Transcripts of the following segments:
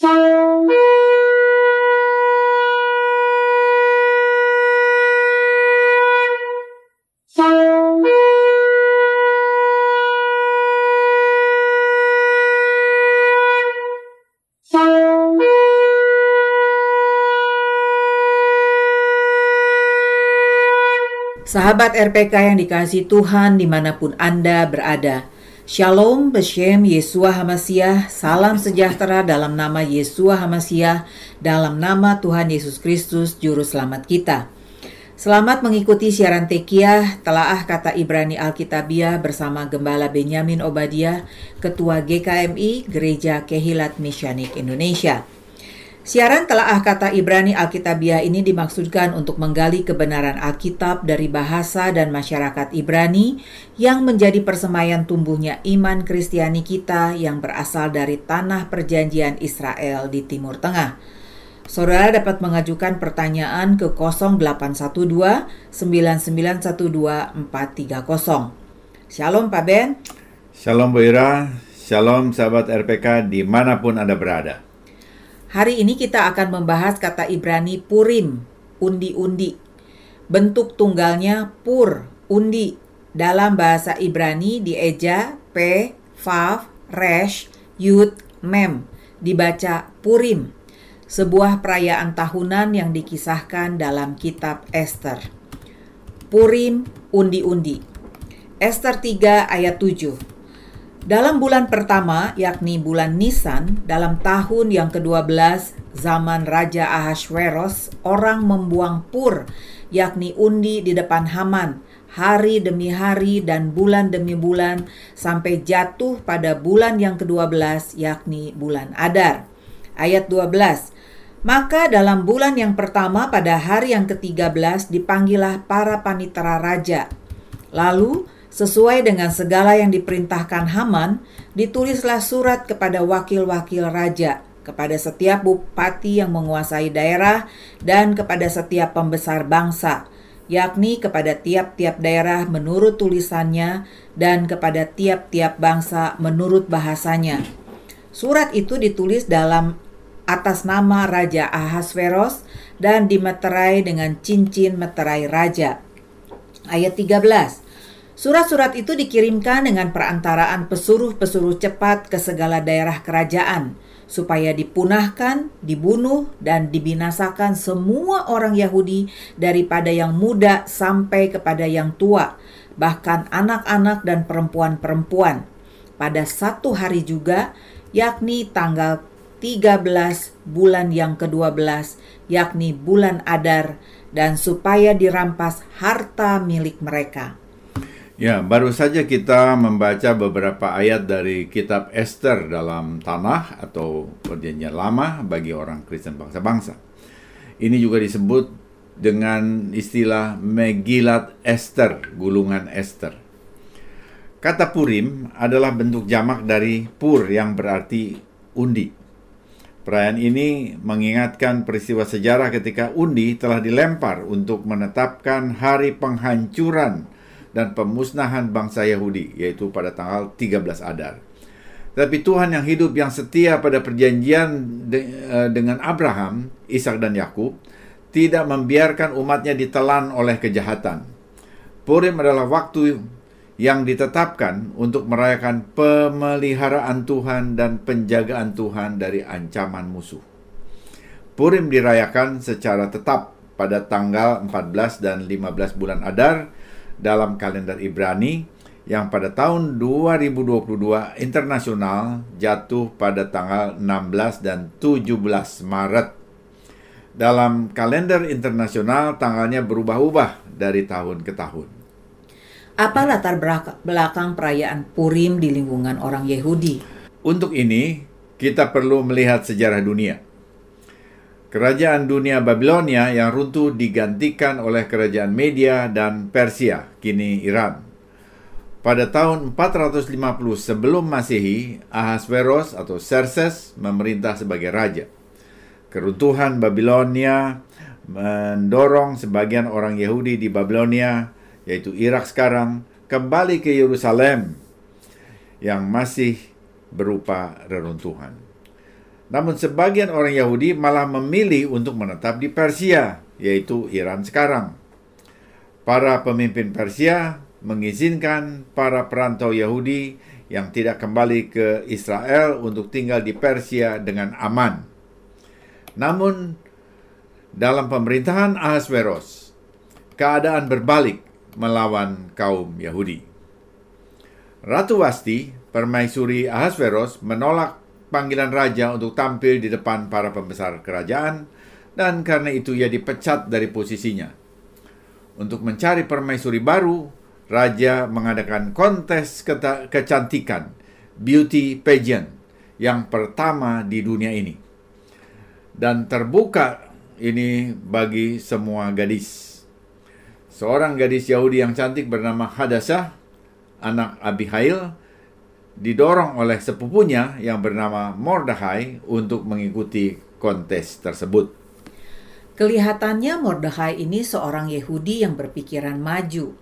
Sahabat RPK yang dikasih Tuhan dimanapun Anda berada, Shalom Beshem Yesua Hamasiah, salam sejahtera dalam nama Yesua Hamasiah, dalam nama Tuhan Yesus Kristus Juru Selamat kita. Selamat mengikuti siaran Tekiah, telaah kata Ibrani Alkitabiah bersama Gembala Benyamin Obadiah, Ketua GKMI Gereja Kehilat Misionik Indonesia. Siaran telaah kata Ibrani Alkitabiah ini dimaksudkan untuk menggali kebenaran Alkitab dari bahasa dan masyarakat Ibrani yang menjadi persemayan tumbuhnya iman Kristiani kita yang berasal dari tanah perjanjian Israel di Timur Tengah. Saudara dapat mengajukan pertanyaan ke 0812 9912430. Shalom Pak Ben. Shalom Bu Ira. Shalom sahabat RPK dimanapun Anda berada. Hari ini kita akan membahas kata Ibrani Purim, undi-undi. Bentuk tunggalnya pur, undi. Dalam bahasa Ibrani dieja P, Vav, Resh, Yud, Mem. Dibaca Purim, sebuah perayaan tahunan yang dikisahkan dalam kitab Esther. Purim, undi-undi. Esther 3 ayat 7 dalam bulan pertama, yakni bulan Nisan, dalam tahun yang ke-12 zaman Raja Ahasveros, orang membuang pur, yakni undi di depan Haman, hari demi hari dan bulan demi bulan, sampai jatuh pada bulan yang ke-12, yakni bulan Adar. Ayat 12, maka dalam bulan yang pertama pada hari yang ke-13 dipanggillah para panitera raja. Lalu, Sesuai dengan segala yang diperintahkan Haman, ditulislah surat kepada wakil-wakil raja, kepada setiap bupati yang menguasai daerah, dan kepada setiap pembesar bangsa, yakni kepada tiap-tiap daerah menurut tulisannya dan kepada tiap-tiap bangsa menurut bahasanya. Surat itu ditulis dalam atas nama Raja Ahasveros dan dimeterai dengan cincin meterai raja. Ayat 13. Surat-surat itu dikirimkan dengan perantaraan pesuruh-pesuruh cepat ke segala daerah kerajaan, supaya dipunahkan, dibunuh, dan dibinasakan semua orang Yahudi daripada yang muda sampai kepada yang tua, bahkan anak-anak dan perempuan-perempuan. Pada satu hari juga, yakni tanggal 13 bulan yang ke-12, yakni bulan Adar, dan supaya dirampas harta milik mereka.' Ya, baru saja kita membaca beberapa ayat dari kitab Esther dalam Tanah atau Perjanjian Lama bagi orang Kristen bangsa-bangsa. Ini juga disebut dengan istilah Megilat Esther, gulungan Esther. Kata Purim adalah bentuk jamak dari Pur yang berarti undi. Perayaan ini mengingatkan peristiwa sejarah ketika undi telah dilempar untuk menetapkan hari penghancuran dan pemusnahan bangsa Yahudi, yaitu pada tanggal 13 Adar. Tapi Tuhan yang hidup yang setia pada perjanjian de eh, dengan Abraham, Ishak dan Yakub tidak membiarkan umatnya ditelan oleh kejahatan. Purim adalah waktu yang ditetapkan untuk merayakan pemeliharaan Tuhan dan penjagaan Tuhan dari ancaman musuh. Purim dirayakan secara tetap pada tanggal 14 dan 15 bulan Adar dalam kalender Ibrani yang pada tahun 2022 internasional jatuh pada tanggal 16 dan 17 Maret. Dalam kalender internasional tanggalnya berubah-ubah dari tahun ke tahun. Apa latar belakang perayaan Purim di lingkungan orang Yahudi? Untuk ini, kita perlu melihat sejarah dunia. Kerajaan dunia Babilonia yang runtuh digantikan oleh kerajaan Media dan Persia, kini Iran. Pada tahun 450 sebelum Masehi, Ahasveros atau Xerxes memerintah sebagai raja. Keruntuhan Babilonia mendorong sebagian orang Yahudi di Babilonia, yaitu Irak sekarang, kembali ke Yerusalem yang masih berupa reruntuhan. Namun sebagian orang Yahudi malah memilih untuk menetap di Persia, yaitu Iran sekarang. Para pemimpin Persia mengizinkan para perantau Yahudi yang tidak kembali ke Israel untuk tinggal di Persia dengan aman. Namun, dalam pemerintahan Ahasveros, keadaan berbalik melawan kaum Yahudi. Ratu Wasti, permaisuri Ahasveros, menolak panggilan raja untuk tampil di depan para pembesar kerajaan, dan karena itu ia dipecat dari posisinya. Untuk mencari permaisuri baru, raja mengadakan kontes kecantikan, beauty pageant, yang pertama di dunia ini. Dan terbuka ini bagi semua gadis. Seorang gadis Yahudi yang cantik bernama Hadassah, anak Abihail, didorong oleh sepupunya yang bernama Mordechai untuk mengikuti kontes tersebut. Kelihatannya Mordechai ini seorang Yahudi yang berpikiran maju.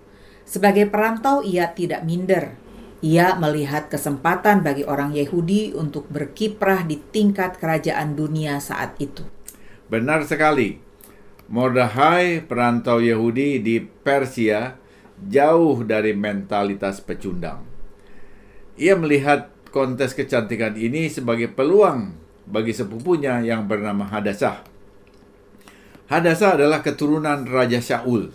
Sebagai perantau ia tidak minder. Ia melihat kesempatan bagi orang Yahudi untuk berkiprah di tingkat kerajaan dunia saat itu. Benar sekali. Mordechai perantau Yahudi di Persia jauh dari mentalitas pecundang. Ia melihat kontes kecantikan ini sebagai peluang bagi sepupunya yang bernama Hadasah. Hadasah adalah keturunan Raja Syaul.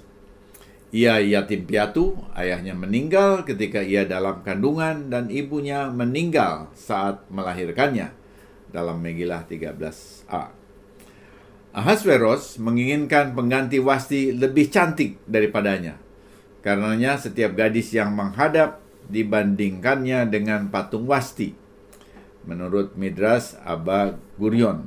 Ia yatim piatu, ayahnya meninggal ketika ia dalam kandungan dan ibunya meninggal saat melahirkannya dalam Megilah 13a. Ahasveros menginginkan pengganti Wasti lebih cantik daripadanya. Karenanya setiap gadis yang menghadap dibandingkannya dengan patung Wasti. Menurut Midras Aba Gurion.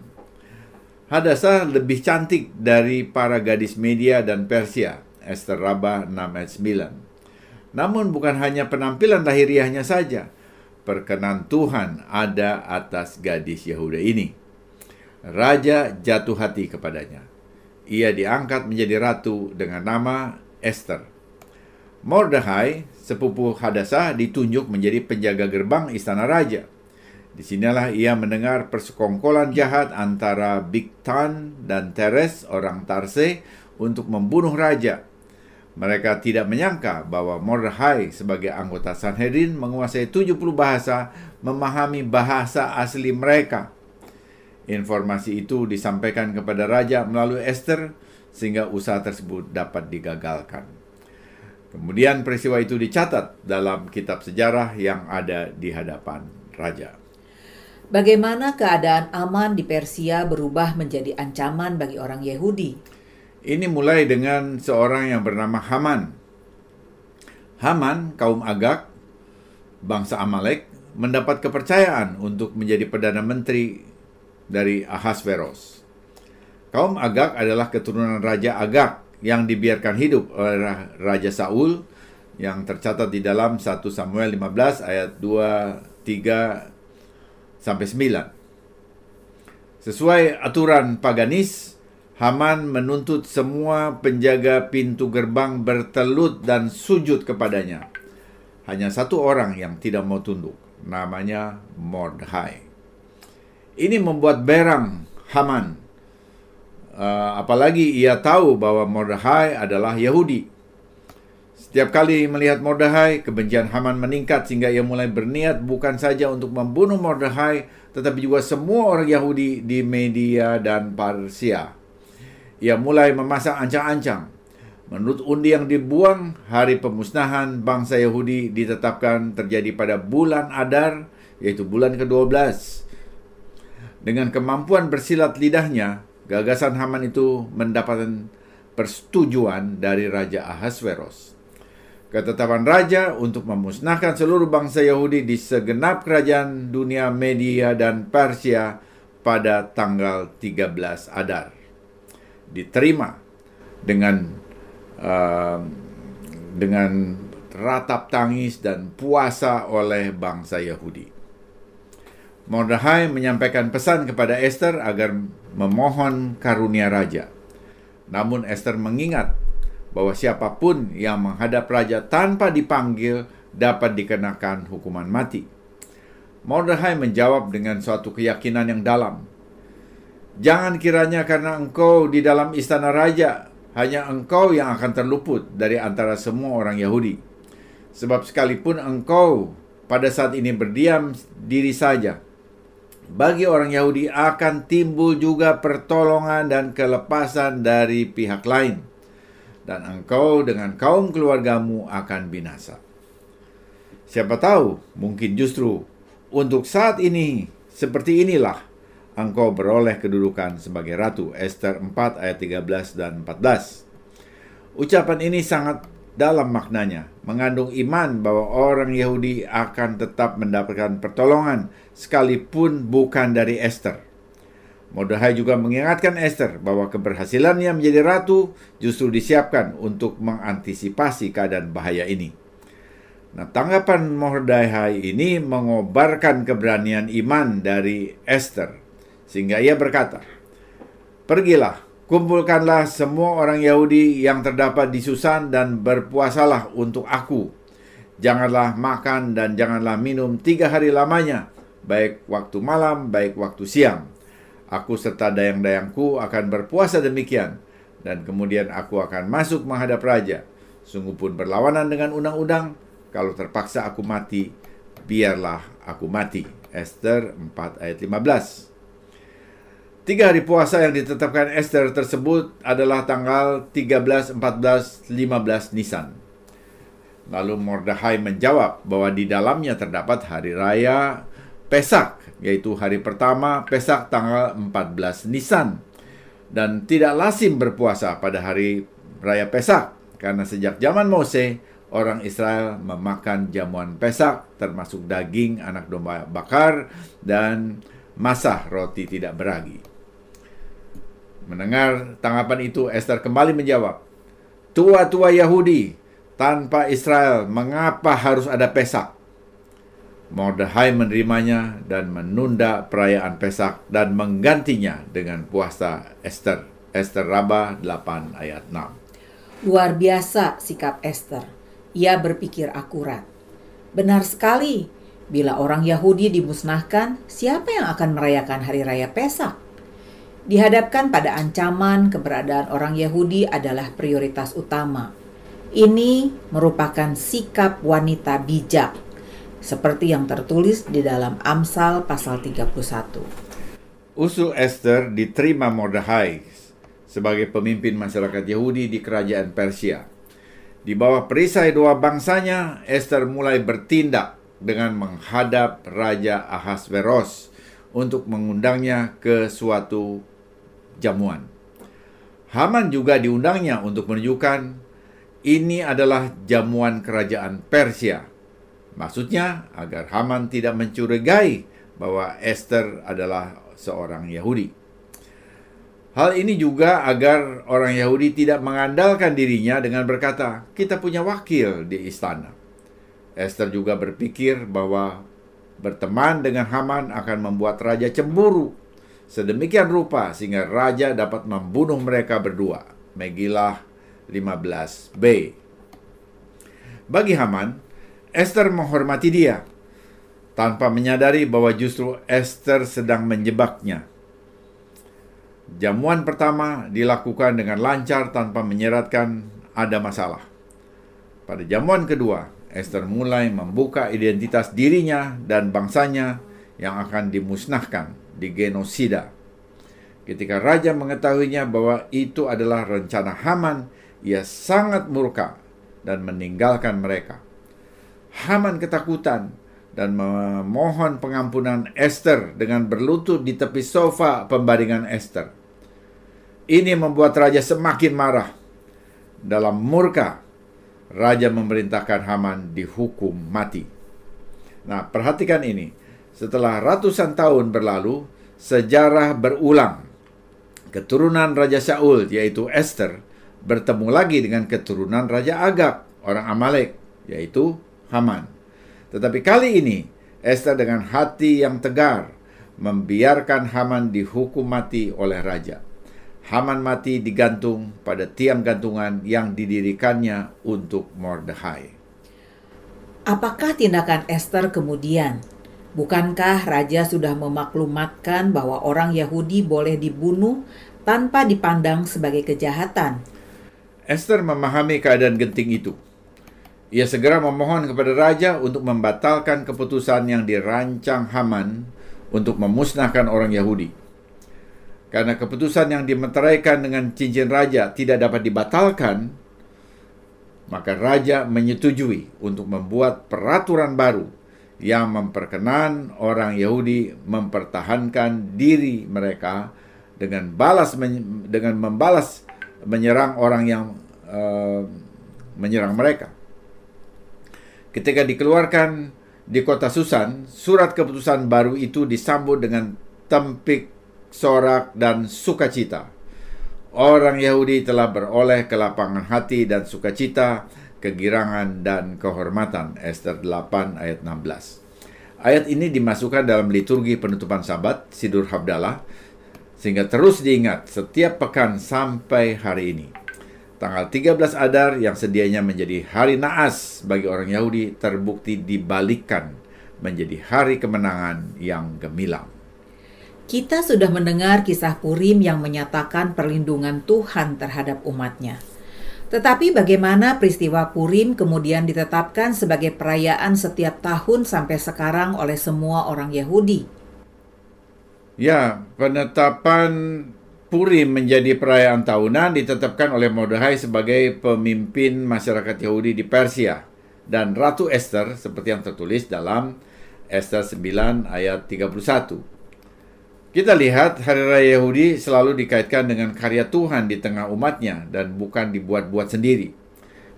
Hadassah lebih cantik dari para gadis media dan Persia. Esther Rabah 6 ayat 9. Namun bukan hanya penampilan lahiriahnya saja. Perkenan Tuhan ada atas gadis Yahudi ini. Raja jatuh hati kepadanya. Ia diangkat menjadi ratu dengan nama Esther. Mordehai sepupu Hadasah ditunjuk menjadi penjaga gerbang istana raja. Disinilah ia mendengar persekongkolan jahat antara Bigtan dan Teres orang Tarse untuk membunuh raja. Mereka tidak menyangka bahwa Mordechai sebagai anggota Sanhedrin menguasai 70 bahasa, memahami bahasa asli mereka. Informasi itu disampaikan kepada raja melalui Esther sehingga usaha tersebut dapat digagalkan. Kemudian peristiwa itu dicatat dalam kitab sejarah yang ada di hadapan raja. Bagaimana keadaan aman di Persia berubah menjadi ancaman bagi orang Yahudi? Ini mulai dengan seorang yang bernama Haman. Haman, kaum Agak, bangsa Amalek, mendapat kepercayaan untuk menjadi perdana menteri dari Ahasveros. Kaum Agak adalah keturunan Raja Agak yang dibiarkan hidup oleh Raja Saul yang tercatat di dalam 1 Samuel 15 ayat 2, 3 sampai 9. Sesuai aturan paganis, Haman menuntut semua penjaga pintu gerbang bertelut dan sujud kepadanya. Hanya satu orang yang tidak mau tunduk, namanya Mordhai. Ini membuat berang Haman Eh, apalagi ia tahu bahwa Mordehai adalah Yahudi. Setiap kali melihat Mordehai, kebencian Haman meningkat sehingga ia mulai berniat bukan saja untuk membunuh Mordehai, tetapi juga semua orang Yahudi di Media dan Persia. Ia mulai memasang ancang-ancang. Menurut undi yang dibuang, hari pemusnahan bangsa Yahudi ditetapkan terjadi pada bulan Adar, yaitu bulan ke-12. Dengan kemampuan bersilat lidahnya, Gagasan Haman itu mendapatkan persetujuan dari Raja Ahasveros. Ketetapan raja untuk memusnahkan seluruh bangsa Yahudi di segenap kerajaan dunia Media dan Persia pada tanggal 13 Adar. Diterima dengan uh, dengan ratap tangis dan puasa oleh bangsa Yahudi. Mordechai menyampaikan pesan kepada Esther agar memohon karunia raja. Namun Esther mengingat bahwa siapapun yang menghadap raja tanpa dipanggil dapat dikenakan hukuman mati. Mordehai menjawab dengan suatu keyakinan yang dalam. Jangan kiranya karena engkau di dalam istana raja, hanya engkau yang akan terluput dari antara semua orang Yahudi. Sebab sekalipun engkau pada saat ini berdiam diri saja, bagi orang Yahudi akan timbul juga pertolongan dan kelepasan dari pihak lain, dan engkau dengan kaum keluargamu akan binasa. Siapa tahu, mungkin justru untuk saat ini, seperti inilah engkau beroleh kedudukan sebagai ratu. Esther 4 ayat 13 dan 14. Ucapan ini sangat dalam maknanya mengandung iman bahwa orang Yahudi akan tetap mendapatkan pertolongan sekalipun bukan dari Esther. Mordehai juga mengingatkan Esther bahwa keberhasilannya menjadi ratu justru disiapkan untuk mengantisipasi keadaan bahaya ini. Nah, tanggapan Mordehai ini mengobarkan keberanian iman dari Esther sehingga ia berkata, "Pergilah, Kumpulkanlah semua orang Yahudi yang terdapat di Susan dan berpuasalah untuk aku. Janganlah makan dan janganlah minum tiga hari lamanya, baik waktu malam, baik waktu siang. Aku serta dayang-dayangku akan berpuasa demikian, dan kemudian aku akan masuk menghadap raja. Sungguh pun berlawanan dengan undang-undang, kalau terpaksa aku mati, biarlah aku mati. Esther 4 ayat 15. Tiga hari puasa yang ditetapkan Esther tersebut adalah tanggal 13, 14, 15 Nisan. Lalu Mordechai menjawab bahwa di dalamnya terdapat hari raya Pesak, yaitu hari pertama Pesak tanggal 14 Nisan. Dan tidak lazim berpuasa pada hari raya Pesak, karena sejak zaman Mose, orang Israel memakan jamuan Pesak, termasuk daging anak domba bakar dan masah roti tidak beragi. Mendengar tanggapan itu, Esther kembali menjawab, Tua-tua Yahudi, tanpa Israel, mengapa harus ada Pesak? Mordechai menerimanya dan menunda perayaan Pesak dan menggantinya dengan puasa Esther. Esther Rabah 8 ayat 6. Luar biasa sikap Esther. Ia berpikir akurat. Benar sekali, bila orang Yahudi dimusnahkan, siapa yang akan merayakan hari raya Pesak? dihadapkan pada ancaman keberadaan orang Yahudi adalah prioritas utama. Ini merupakan sikap wanita bijak, seperti yang tertulis di dalam Amsal pasal 31. Usul Esther diterima Mordechai sebagai pemimpin masyarakat Yahudi di kerajaan Persia. Di bawah perisai dua bangsanya, Esther mulai bertindak dengan menghadap Raja Ahasveros untuk mengundangnya ke suatu jamuan. Haman juga diundangnya untuk menunjukkan ini adalah jamuan kerajaan Persia. Maksudnya agar Haman tidak mencurigai bahwa Esther adalah seorang Yahudi. Hal ini juga agar orang Yahudi tidak mengandalkan dirinya dengan berkata, "Kita punya wakil di istana." Esther juga berpikir bahwa berteman dengan Haman akan membuat raja cemburu sedemikian rupa sehingga raja dapat membunuh mereka berdua. Megilah 15b. Bagi Haman, Esther menghormati dia tanpa menyadari bahwa justru Esther sedang menjebaknya. Jamuan pertama dilakukan dengan lancar tanpa menyeratkan ada masalah. Pada jamuan kedua, Esther mulai membuka identitas dirinya dan bangsanya yang akan dimusnahkan di genosida. Ketika raja mengetahuinya bahwa itu adalah rencana Haman, ia sangat murka dan meninggalkan mereka. Haman ketakutan dan memohon pengampunan Esther dengan berlutut di tepi sofa pembaringan Esther. Ini membuat raja semakin marah. Dalam murka, raja memerintahkan Haman dihukum mati. Nah, perhatikan ini. Setelah ratusan tahun berlalu, sejarah berulang. Keturunan Raja Saul yaitu Esther, bertemu lagi dengan keturunan Raja Agag, orang Amalek, yaitu Haman. Tetapi kali ini, Esther dengan hati yang tegar membiarkan Haman dihukum mati oleh raja. Haman mati digantung pada tiang gantungan yang didirikannya untuk Mordechai. Apakah tindakan Esther kemudian Bukankah raja sudah memaklumatkan bahwa orang Yahudi boleh dibunuh tanpa dipandang sebagai kejahatan? Esther memahami keadaan genting itu. Ia segera memohon kepada raja untuk membatalkan keputusan yang dirancang Haman untuk memusnahkan orang Yahudi. Karena keputusan yang dimeteraikan dengan cincin raja tidak dapat dibatalkan, maka raja menyetujui untuk membuat peraturan baru yang memperkenan orang Yahudi mempertahankan diri mereka dengan balas dengan membalas menyerang orang yang uh, menyerang mereka. Ketika dikeluarkan di kota Susan, surat keputusan baru itu disambut dengan tempik, sorak, dan sukacita. Orang Yahudi telah beroleh kelapangan hati dan sukacita kegirangan, dan kehormatan. Esther 8 ayat 16. Ayat ini dimasukkan dalam liturgi penutupan sabat, Sidur Habdalah, sehingga terus diingat setiap pekan sampai hari ini. Tanggal 13 Adar yang sedianya menjadi hari naas bagi orang Yahudi terbukti dibalikkan menjadi hari kemenangan yang gemilang. Kita sudah mendengar kisah Purim yang menyatakan perlindungan Tuhan terhadap umatnya. Tetapi bagaimana peristiwa Purim kemudian ditetapkan sebagai perayaan setiap tahun sampai sekarang oleh semua orang Yahudi? Ya, penetapan Purim menjadi perayaan tahunan ditetapkan oleh Mordechai sebagai pemimpin masyarakat Yahudi di Persia dan Ratu Esther seperti yang tertulis dalam Esther 9 ayat 31. Kita lihat Hari Raya Yahudi selalu dikaitkan dengan karya Tuhan di tengah umatnya dan bukan dibuat-buat sendiri.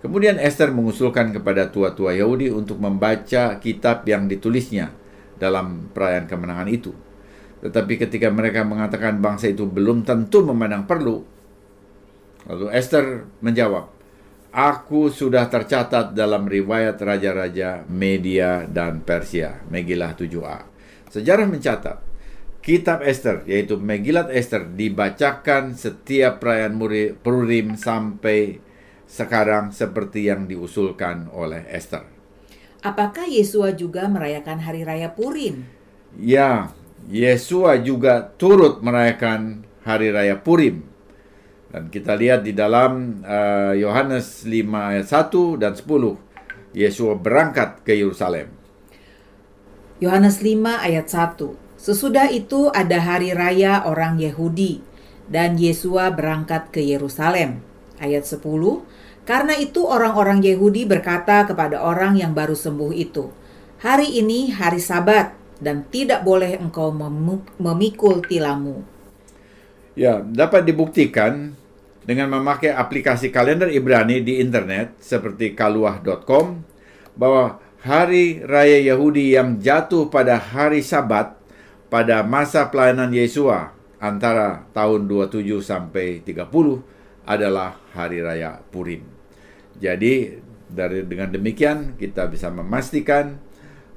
Kemudian Esther mengusulkan kepada tua-tua Yahudi untuk membaca kitab yang ditulisnya dalam perayaan kemenangan itu. Tetapi ketika mereka mengatakan bangsa itu belum tentu memandang perlu, lalu Esther menjawab, Aku sudah tercatat dalam riwayat Raja-Raja Media dan Persia, Megilah 7a. Sejarah mencatat, Kitab Esther, yaitu Megilat Esther, dibacakan setiap perayaan Purim sampai sekarang seperti yang diusulkan oleh Esther. Apakah Yesua juga merayakan Hari Raya Purim? Ya, Yesua juga turut merayakan Hari Raya Purim. Dan kita lihat di dalam eh, Yohanes uh, 5 ayat 1 dan 10, Yesua berangkat ke Yerusalem. Yohanes 5 ayat 1 Sesudah itu ada hari raya orang Yahudi dan Yesua berangkat ke Yerusalem. Ayat 10, karena itu orang-orang Yahudi berkata kepada orang yang baru sembuh itu, Hari ini hari sabat dan tidak boleh engkau memikul tilammu. Ya, dapat dibuktikan dengan memakai aplikasi kalender Ibrani di internet seperti kaluah.com bahwa hari raya Yahudi yang jatuh pada hari sabat pada masa pelayanan Yesua antara tahun 27 sampai 30 adalah hari raya Purim. Jadi dari dengan demikian kita bisa memastikan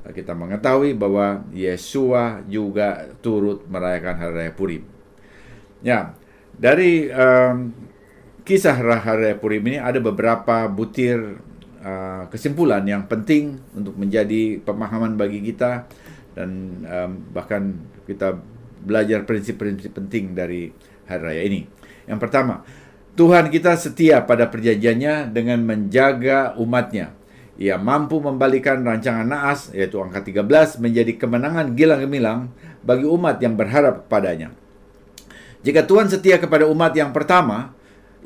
kita mengetahui bahwa Yesua juga turut merayakan hari raya Purim. Ya, dari um, kisah hari raya Purim ini ada beberapa butir uh, kesimpulan yang penting untuk menjadi pemahaman bagi kita dan um, bahkan kita belajar prinsip-prinsip penting dari hari raya ini. Yang pertama, Tuhan kita setia pada perjanjiannya dengan menjaga umatnya. Ia mampu membalikan rancangan Naas, yaitu angka 13, menjadi kemenangan gilang gemilang bagi umat yang berharap kepadanya. Jika Tuhan setia kepada umat yang pertama,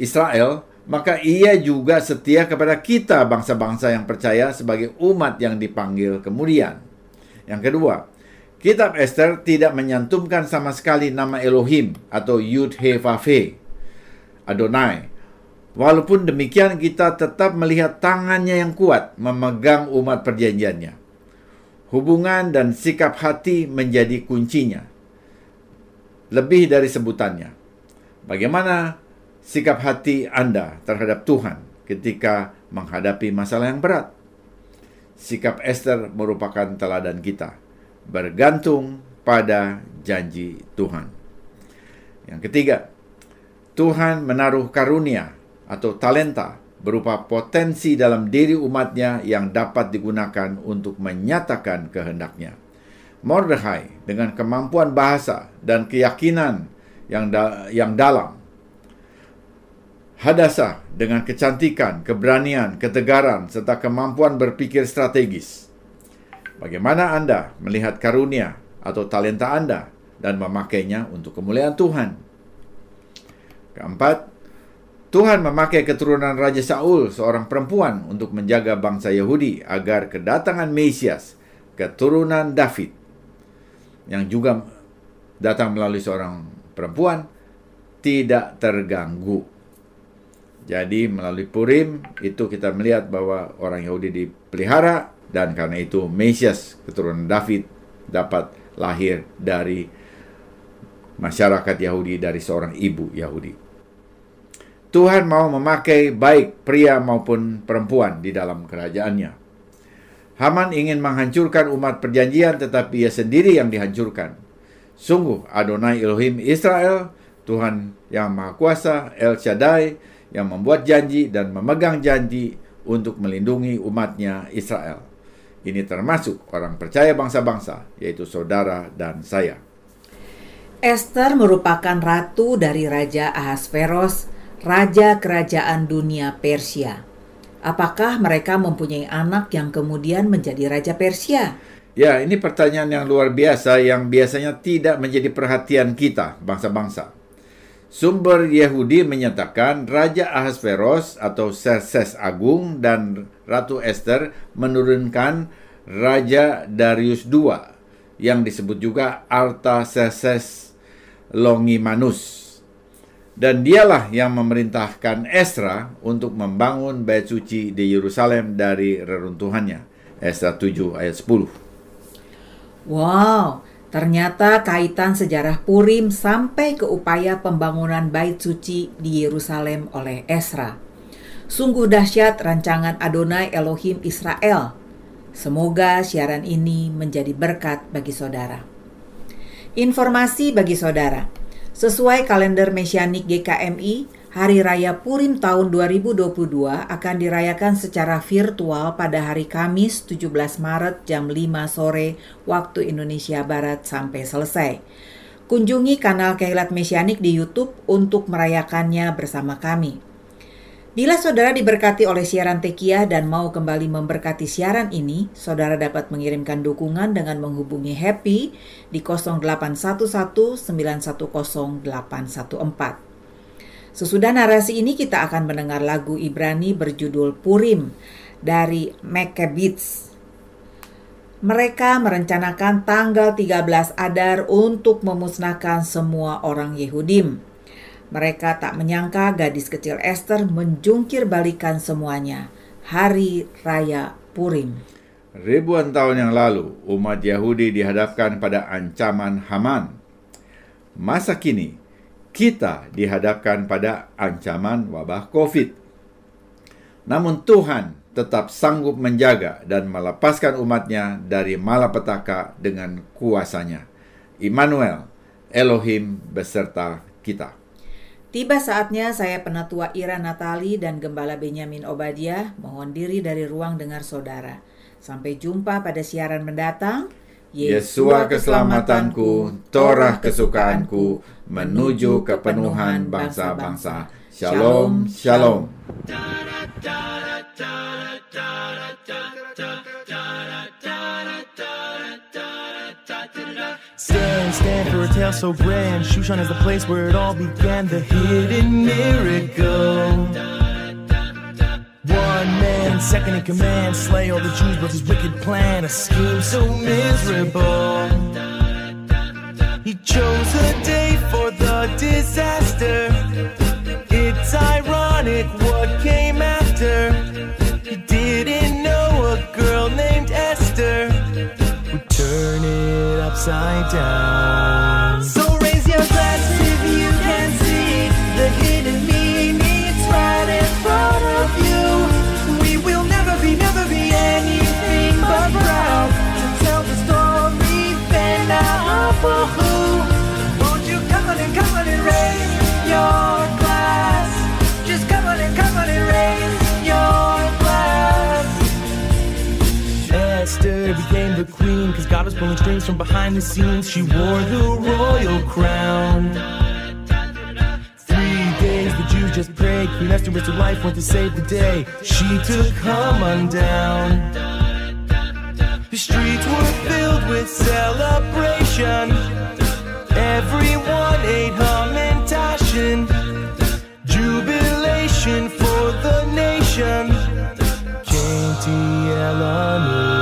Israel, maka ia juga setia kepada kita bangsa-bangsa yang percaya sebagai umat yang dipanggil kemudian. Yang kedua, Kitab Esther tidak menyantumkan sama sekali nama Elohim atau Yud He Vav Adonai. Walaupun demikian kita tetap melihat tangannya yang kuat memegang umat perjanjiannya. Hubungan dan sikap hati menjadi kuncinya. Lebih dari sebutannya. Bagaimana sikap hati Anda terhadap Tuhan ketika menghadapi masalah yang berat? Sikap Esther merupakan teladan kita, bergantung pada janji Tuhan. Yang ketiga, Tuhan menaruh karunia atau talenta berupa potensi dalam diri umatnya yang dapat digunakan untuk menyatakan kehendaknya. Mordechai dengan kemampuan bahasa dan keyakinan yang da yang dalam Hadasah dengan kecantikan, keberanian, ketegaran serta kemampuan berpikir strategis. Bagaimana Anda melihat karunia atau talenta Anda dan memakainya untuk kemuliaan Tuhan? Keempat, Tuhan memakai keturunan Raja Saul, seorang perempuan, untuk menjaga bangsa Yahudi agar kedatangan Mesias, keturunan David, yang juga datang melalui seorang perempuan, tidak terganggu. Jadi melalui Purim itu kita melihat bahwa orang Yahudi dipelihara dan karena itu Mesias keturunan David dapat lahir dari masyarakat Yahudi dari seorang ibu Yahudi. Tuhan mau memakai baik pria maupun perempuan di dalam kerajaannya. Haman ingin menghancurkan umat perjanjian tetapi ia sendiri yang dihancurkan. Sungguh Adonai Elohim Israel, Tuhan yang Maha Kuasa, El Shaddai, yang membuat janji dan memegang janji untuk melindungi umatnya Israel. Ini termasuk orang percaya bangsa-bangsa, yaitu saudara dan saya. Esther merupakan ratu dari Raja Ahasveros, Raja Kerajaan Dunia Persia. Apakah mereka mempunyai anak yang kemudian menjadi Raja Persia? Ya, ini pertanyaan yang luar biasa yang biasanya tidak menjadi perhatian kita, bangsa-bangsa. Sumber Yahudi menyatakan Raja Ahasveros atau Serses Agung dan Ratu Esther menurunkan Raja Darius II yang disebut juga Serses Longimanus. Dan dialah yang memerintahkan Esra untuk membangun bait suci di Yerusalem dari reruntuhannya. Esra 7 ayat 10. Wow, Ternyata kaitan sejarah Purim sampai ke upaya pembangunan bait suci di Yerusalem oleh Esra. Sungguh dahsyat rancangan Adonai Elohim Israel. Semoga siaran ini menjadi berkat bagi saudara. Informasi bagi saudara. Sesuai kalender Mesianik GKMI, Hari Raya Purim tahun 2022 akan dirayakan secara virtual pada hari Kamis 17 Maret jam 5 sore waktu Indonesia Barat sampai selesai. Kunjungi kanal Kehilat Mesianik di YouTube untuk merayakannya bersama kami. Bila saudara diberkati oleh siaran Tekiah dan mau kembali memberkati siaran ini, saudara dapat mengirimkan dukungan dengan menghubungi Happy di 0811 910 814. Sesudah narasi ini kita akan mendengar lagu Ibrani berjudul Purim dari Maccabees. Mereka merencanakan tanggal 13 Adar untuk memusnahkan semua orang Yehudim. Mereka tak menyangka gadis kecil Esther menjungkir balikan semuanya. Hari Raya Purim. Ribuan tahun yang lalu, umat Yahudi dihadapkan pada ancaman Haman. Masa kini, kita dihadapkan pada ancaman wabah COVID. Namun Tuhan tetap sanggup menjaga dan melepaskan umatnya dari malapetaka dengan kuasanya. Immanuel, Elohim beserta kita. Tiba saatnya saya penatua Ira Natali dan Gembala Benyamin Obadiah mohon diri dari ruang dengar saudara. Sampai jumpa pada siaran mendatang. Yesua keselamatanku, Torah kesukaanku, menuju kepenuhan bangsa-bangsa. Shalom, shalom. Stand, stand for a tale so grand. Shushan is the place where it all began, the hidden miracle. second in command, slay all the Jews with his wicked plan, a scheme so miserable. He chose a day for the disaster. It's ironic what came after. He didn't know a girl named Esther would turn it upside down. was pulling strings from behind the scenes. She wore the royal crown. Three days the Jews just prayed. Queen Esther risked her life, went to save the day. She took Haman down. The streets were filled with celebration. Everyone ate hum tashin. Jubilation for the nation. Katie Ellen.